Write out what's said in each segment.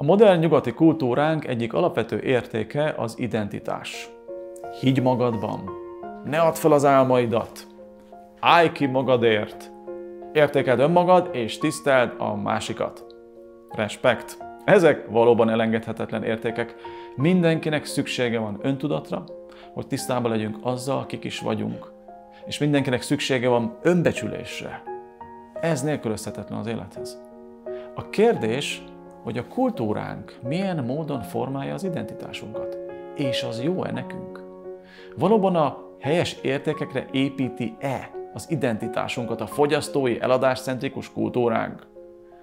A modern nyugati kultúránk egyik alapvető értéke az identitás. Higgy magadban. Ne add fel az álmaidat. Állj ki magadért. Értékeld önmagad és tiszteld a másikat. Respekt. Ezek valóban elengedhetetlen értékek. Mindenkinek szüksége van öntudatra, hogy tisztában legyünk azzal, kik is vagyunk. És mindenkinek szüksége van önbecsülésre. Ez nélkülözhetetlen az élethez. A kérdés, hogy a kultúránk milyen módon formálja az identitásunkat, és az jó-e nekünk. Valóban a helyes értékekre építi-e az identitásunkat a fogyasztói eladáscentrikus kultúránk?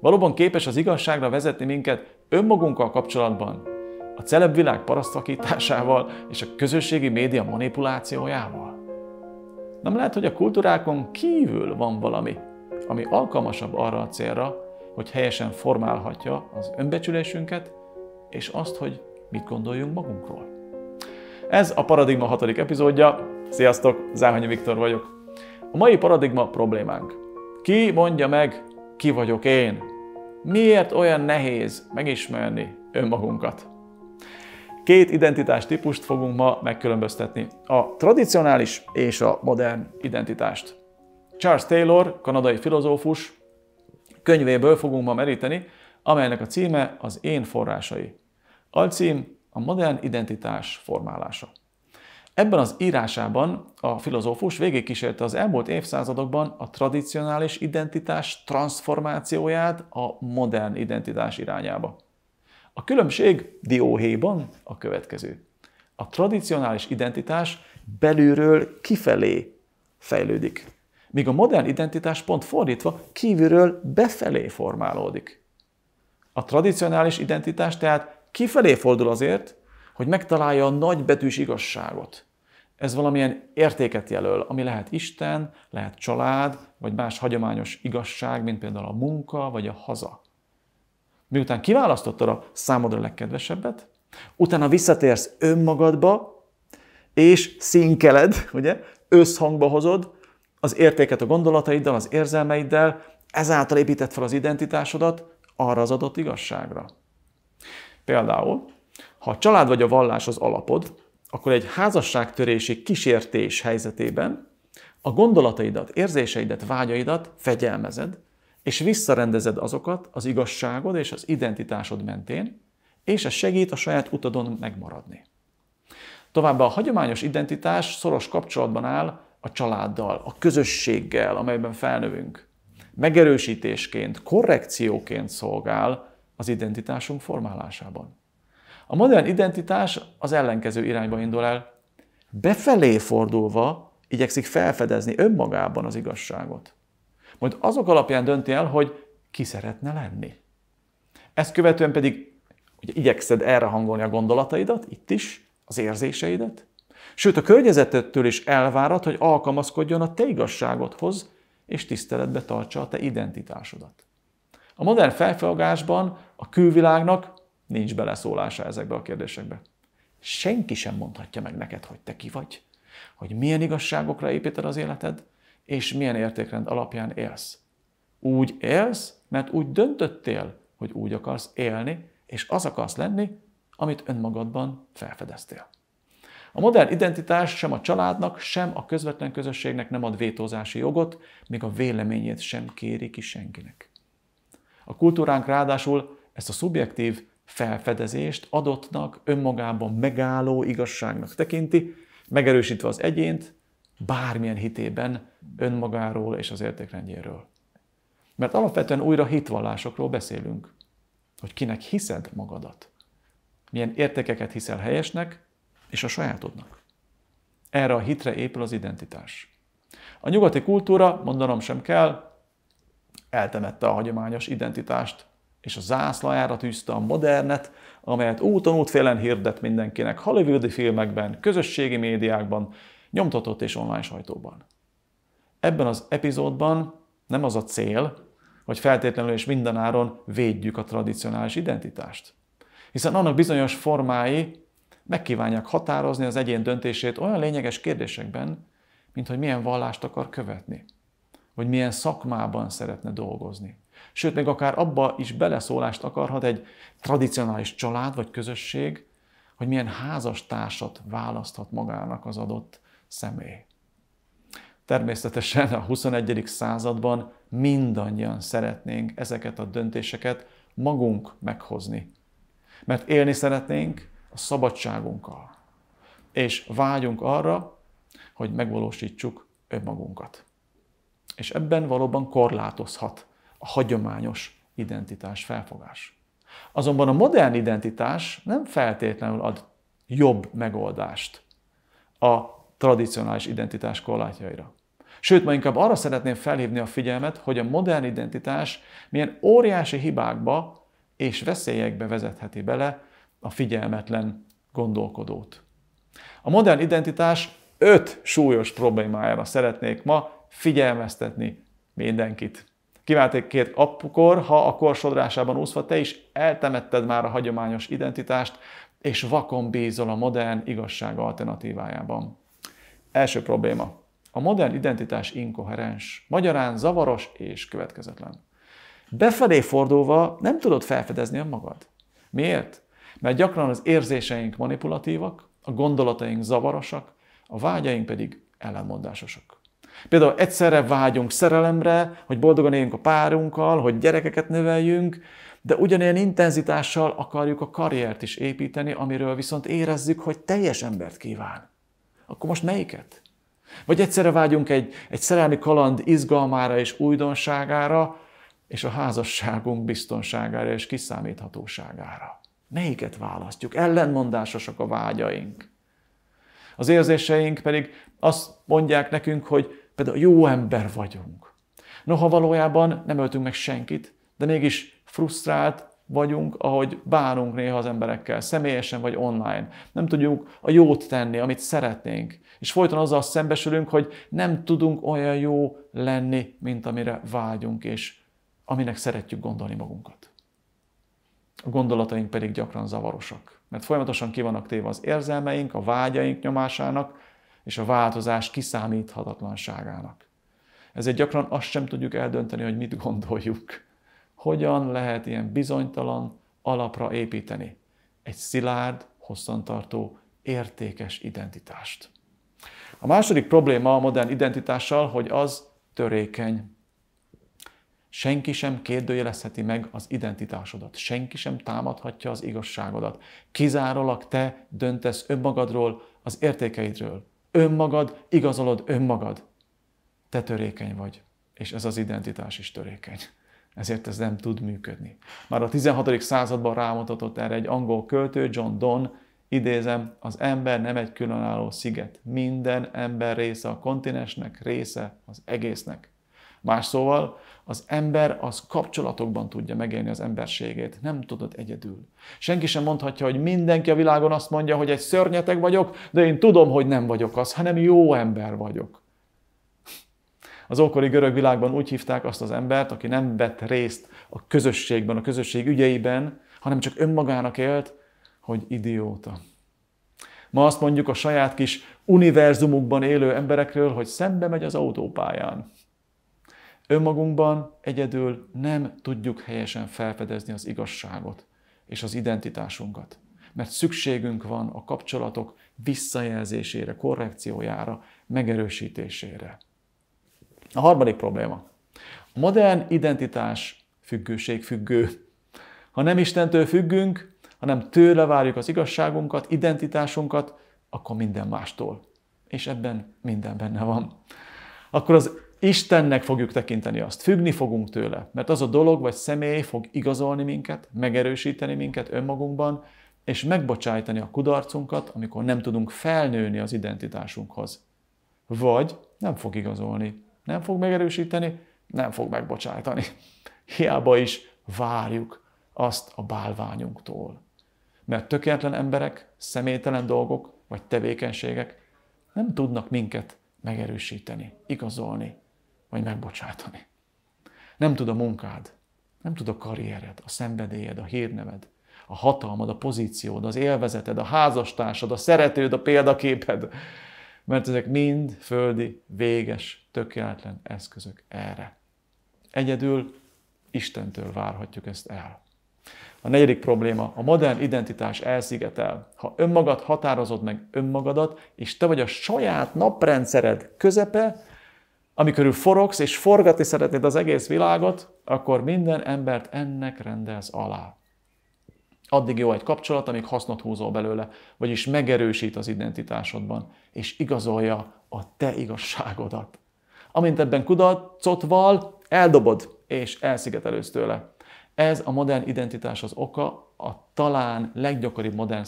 Valóban képes az igazságra vezetni minket önmagunkkal kapcsolatban, a celebb világ parasztakításával és a közösségi média manipulációjával? Nem lehet, hogy a kultúrákon kívül van valami, ami alkalmasabb arra a célra, hogy helyesen formálhatja az önbecsülésünket, és azt, hogy mit gondoljunk magunkról. Ez a Paradigma hatodik epizódja. Sziasztok, Záhanyi Viktor vagyok. A mai paradigma problémánk. Ki mondja meg, ki vagyok én? Miért olyan nehéz megismerni önmagunkat? Két identitás típust fogunk ma megkülönböztetni. A tradicionális és a modern identitást. Charles Taylor, kanadai filozófus, könyvéből fogunk ma meríteni, amelynek a címe az Én forrásai. Alcím a modern identitás formálása. Ebben az írásában a filozófus végigkísérte az elmúlt évszázadokban a tradicionális identitás transformációját a modern identitás irányába. A különbség dióhéjban a következő. A tradicionális identitás belülről kifelé fejlődik. Míg a modern identitás pont fordítva kívülről befelé formálódik. A tradicionális identitás tehát kifelé fordul azért, hogy megtalálja a nagybetűs igazságot. Ez valamilyen értéket jelöl, ami lehet Isten, lehet család, vagy más hagyományos igazság, mint például a munka vagy a haza. Miután kiválasztottad a számodra legkedvesebbet, utána visszatérsz önmagadba, és színkeled, ugye, összhangba hozod, az értéket a gondolataiddal, az érzelmeiddel, ezáltal épített fel az identitásodat arra az adott igazságra. Például, ha a család vagy a vallás az alapod, akkor egy házasságtörési kísértés helyzetében a gondolataidat, érzéseidet, vágyaidat fegyelmezed, és visszarendezed azokat az igazságod és az identitásod mentén, és ez segít a saját utadon megmaradni. Továbbá a hagyományos identitás szoros kapcsolatban áll a családdal, a közösséggel, amelyben felnövünk. Megerősítésként, korrekcióként szolgál az identitásunk formálásában. A modern identitás az ellenkező irányba indul el. Befelé fordulva igyekszik felfedezni önmagában az igazságot. Majd azok alapján dönti el, hogy ki szeretne lenni. Ezt követően pedig ugye igyekszed erre hangolni a gondolataidat, itt is, az érzéseidet, Sőt, a környezetettől is elvárat, hogy alkalmazkodjon a te igazságodhoz, és tiszteletbe tartsa a te identitásodat. A modern felfogásban a külvilágnak nincs beleszólása ezekbe a kérdésekbe. Senki sem mondhatja meg neked, hogy te ki vagy, hogy milyen igazságokra építed az életed, és milyen értékrend alapján élsz. Úgy élsz, mert úgy döntöttél, hogy úgy akarsz élni, és az akarsz lenni, amit önmagadban felfedeztél. A modern identitás sem a családnak, sem a közvetlen közösségnek nem ad vétózási jogot, még a véleményét sem kéri ki senkinek. A kultúránk ráadásul ezt a szubjektív felfedezést adottnak, önmagában megálló igazságnak tekinti, megerősítve az egyént bármilyen hitében önmagáról és az értékrendjéről. Mert alapvetően újra hitvallásokról beszélünk, hogy kinek hiszed magadat, milyen értékeket hiszel helyesnek, és a sajátodnak. Erre a hitre épül az identitás. A nyugati kultúra, mondanom sem kell, eltemette a hagyományos identitást, és a zászlajára tűzte a modernet, amelyet úton útfélen hirdet mindenkinek hollywoodi filmekben, közösségi médiákban, nyomtatott és online sajtóban. Ebben az epizódban nem az a cél, hogy feltétlenül és mindenáron védjük a tradicionális identitást. Hiszen annak bizonyos formái megkívánják határozni az egyén döntését olyan lényeges kérdésekben, mint hogy milyen vallást akar követni, vagy milyen szakmában szeretne dolgozni. Sőt, még akár abba is beleszólást akarhat egy tradicionális család vagy közösség, hogy milyen házastársat választhat magának az adott személy. Természetesen a 21. században mindannyian szeretnénk ezeket a döntéseket magunk meghozni. Mert élni szeretnénk, a szabadságunkkal. És vágyunk arra, hogy megvalósítsuk önmagunkat. És ebben valóban korlátozhat a hagyományos identitás felfogás. Azonban a modern identitás nem feltétlenül ad jobb megoldást a tradicionális identitás korlátjaira. Sőt, ma inkább arra szeretném felhívni a figyelmet, hogy a modern identitás milyen óriási hibákba és veszélyekbe vezetheti bele a figyelmetlen gondolkodót. A modern identitás öt súlyos problémájára szeretnék ma figyelmeztetni mindenkit. Kiválték két apukor, ha a korsodrásában úszva te is eltemetted már a hagyományos identitást, és vakon bízol a modern igazság alternatívájában. Első probléma. A modern identitás inkoherens, magyarán zavaros és következetlen. Befelé fordulva nem tudod felfedezni önmagad. Miért? Mert gyakran az érzéseink manipulatívak, a gondolataink zavarosak, a vágyaink pedig ellenmondásosak. Például egyszerre vágyunk szerelemre, hogy boldogan éljünk a párunkkal, hogy gyerekeket növeljünk, de ugyanilyen intenzitással akarjuk a karriert is építeni, amiről viszont érezzük, hogy teljes embert kíván. Akkor most melyiket? Vagy egyszerre vágyunk egy, egy szerelmi kaland izgalmára és újdonságára, és a házasságunk biztonságára és kiszámíthatóságára. Melyiket választjuk? Ellenmondásosak a vágyaink. Az érzéseink pedig azt mondják nekünk, hogy például jó ember vagyunk. Noha valójában nem öltünk meg senkit, de mégis frusztrált vagyunk, ahogy bánunk néha az emberekkel, személyesen vagy online. Nem tudjuk a jót tenni, amit szeretnénk. És folyton azzal szembesülünk, hogy nem tudunk olyan jó lenni, mint amire vágyunk, és aminek szeretjük gondolni magunkat a gondolataink pedig gyakran zavarosak. Mert folyamatosan ki vannak téve az érzelmeink, a vágyaink nyomásának és a változás kiszámíthatatlanságának. Ezért gyakran azt sem tudjuk eldönteni, hogy mit gondoljuk. Hogyan lehet ilyen bizonytalan alapra építeni egy szilárd, hosszantartó, értékes identitást. A második probléma a modern identitással, hogy az törékeny. Senki sem kérdőjelezheti meg az identitásodat, senki sem támadhatja az igazságodat. Kizárólag te döntesz önmagadról, az értékeidről. Önmagad, igazolod önmagad. Te törékeny vagy, és ez az identitás is törékeny. Ezért ez nem tud működni. Már a 16. században rámutatott erre egy angol költő, John Donne, idézem, az ember nem egy különálló sziget. Minden ember része a kontinensnek, része az egésznek. Más szóval, az ember az kapcsolatokban tudja megélni az emberségét, nem tudod egyedül. Senki sem mondhatja, hogy mindenki a világon azt mondja, hogy egy szörnyeteg vagyok, de én tudom, hogy nem vagyok az, hanem jó ember vagyok. Az ókori görög világban úgy hívták azt az embert, aki nem vett részt a közösségben, a közösség ügyeiben, hanem csak önmagának élt, hogy idióta. Ma azt mondjuk a saját kis univerzumukban élő emberekről, hogy szembe megy az autópályán. Önmagunkban egyedül nem tudjuk helyesen felfedezni az igazságot és az identitásunkat, mert szükségünk van a kapcsolatok visszajelzésére, korrekciójára, megerősítésére. A harmadik probléma. A modern identitás függőség függő. Ha nem Istentől függünk, hanem tőle várjuk az igazságunkat, identitásunkat, akkor minden mástól. És ebben minden benne van. Akkor az Istennek fogjuk tekinteni azt, függni fogunk tőle, mert az a dolog vagy személy fog igazolni minket, megerősíteni minket önmagunkban, és megbocsájtani a kudarcunkat, amikor nem tudunk felnőni az identitásunkhoz. Vagy nem fog igazolni, nem fog megerősíteni, nem fog megbocsájtani. Hiába is várjuk azt a bálványunktól. Mert tökéletlen emberek, személytelen dolgok vagy tevékenységek nem tudnak minket megerősíteni, igazolni, vagy megbocsátani. Nem tud a munkád, nem tud a karriered, a szenvedélyed, a hírneved, a hatalmad, a pozíciód, az élvezeted, a házastársad, a szeretőd, a példaképed, mert ezek mind földi, véges, tökéletlen eszközök erre. Egyedül Istentől várhatjuk ezt el. A negyedik probléma, a modern identitás elszigetel. Ha önmagad határozod meg önmagadat, és te vagy a saját naprendszered közepe, amikor forogsz és forgatni szeretnéd az egész világot, akkor minden embert ennek rendelsz alá. Addig jó egy kapcsolat, amíg hasznot húzol belőle, vagyis megerősít az identitásodban, és igazolja a te igazságodat. Amint ebben kudarcot val, eldobod és elszigetelősz tőle. Ez a modern identitás az oka a talán leggyakoribb modern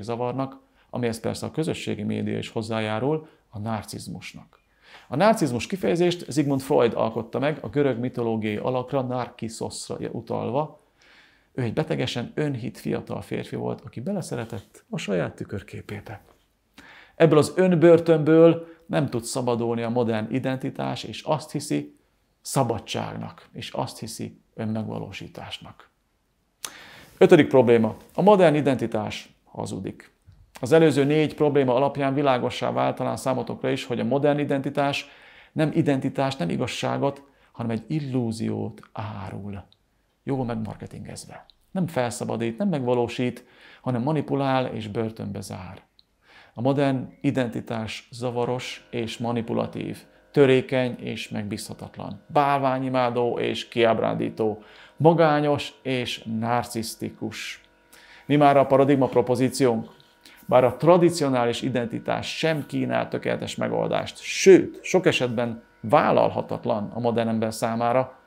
zavarnak, amihez persze a közösségi média is hozzájárul, a narcizmusnak. A narcizmus kifejezést Sigmund Freud alkotta meg a görög mitológiai alakra, Narcissosra utalva. Ő egy betegesen önhit fiatal férfi volt, aki beleszeretett a saját tükörképébe. Ebből az önbörtönből nem tud szabadulni a modern identitás, és azt hiszi szabadságnak, és azt hiszi önmegvalósításnak. Ötödik probléma. A modern identitás hazudik. Az előző négy probléma alapján világossá vált talán számotokra is, hogy a modern identitás nem identitás, nem igazságot, hanem egy illúziót árul. Jól megmarketingezve. Nem felszabadít, nem megvalósít, hanem manipulál és börtönbe zár. A modern identitás zavaros és manipulatív, törékeny és megbízhatatlan, bálványimádó és kiábrándító, magányos és narcisztikus. Mi már a paradigma propozíciónk? Bár a tradicionális identitás sem kínál tökéletes megoldást, sőt, sok esetben vállalhatatlan a modern ember számára,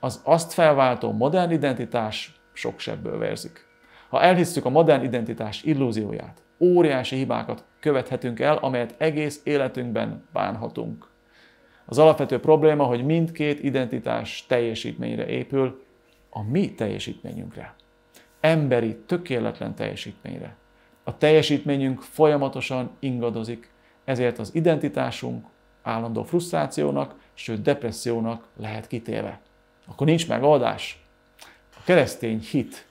az azt felváltó modern identitás sok sebből vérzik. Ha elhisszük a modern identitás illúzióját, óriási hibákat követhetünk el, amelyet egész életünkben bánhatunk. Az alapvető probléma, hogy mindkét identitás teljesítményre épül, a mi teljesítményünkre. Emberi, tökéletlen teljesítményre. A teljesítményünk folyamatosan ingadozik, ezért az identitásunk állandó frusztrációnak, sőt depressziónak lehet kitéve. Akkor nincs megoldás. A keresztény hit.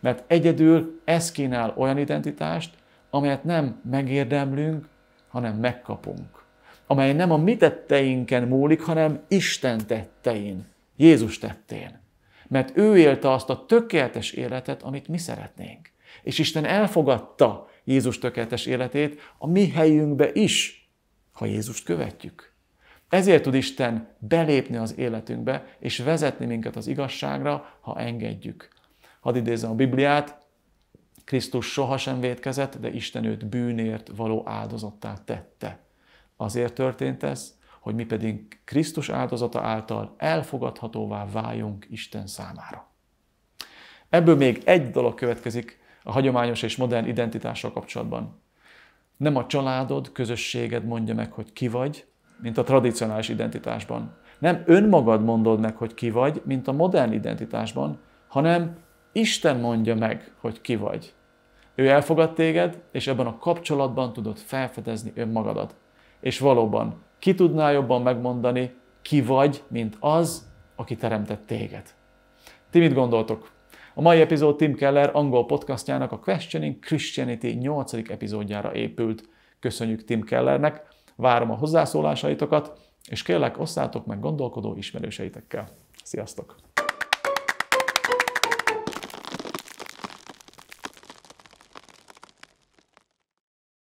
Mert egyedül ez kínál olyan identitást, amelyet nem megérdemlünk, hanem megkapunk. Amely nem a mi tetteinken múlik, hanem Isten tettein, Jézus tettén. Mert ő élte azt a tökéletes életet, amit mi szeretnénk és Isten elfogadta Jézus tökéletes életét a mi helyünkbe is, ha Jézust követjük. Ezért tud Isten belépni az életünkbe, és vezetni minket az igazságra, ha engedjük. Hadd idézem a Bibliát, Krisztus sohasem vétkezett, de Isten őt bűnért való áldozattá tette. Azért történt ez, hogy mi pedig Krisztus áldozata által elfogadhatóvá váljunk Isten számára. Ebből még egy dolog következik, a hagyományos és modern identitással kapcsolatban. Nem a családod, közösséged mondja meg, hogy ki vagy, mint a tradicionális identitásban. Nem önmagad mondod meg, hogy ki vagy, mint a modern identitásban, hanem Isten mondja meg, hogy ki vagy. Ő elfogad téged, és ebben a kapcsolatban tudod felfedezni önmagadat. És valóban, ki tudná jobban megmondani, ki vagy, mint az, aki teremtett téged. Ti mit gondoltok? A mai epizód Tim Keller angol podcastjának a Questioning Christianity 8. epizódjára épült. Köszönjük Tim Kellernek, várom a hozzászólásaitokat, és kérlek, osszátok meg gondolkodó ismerőseitekkel. Sziasztok!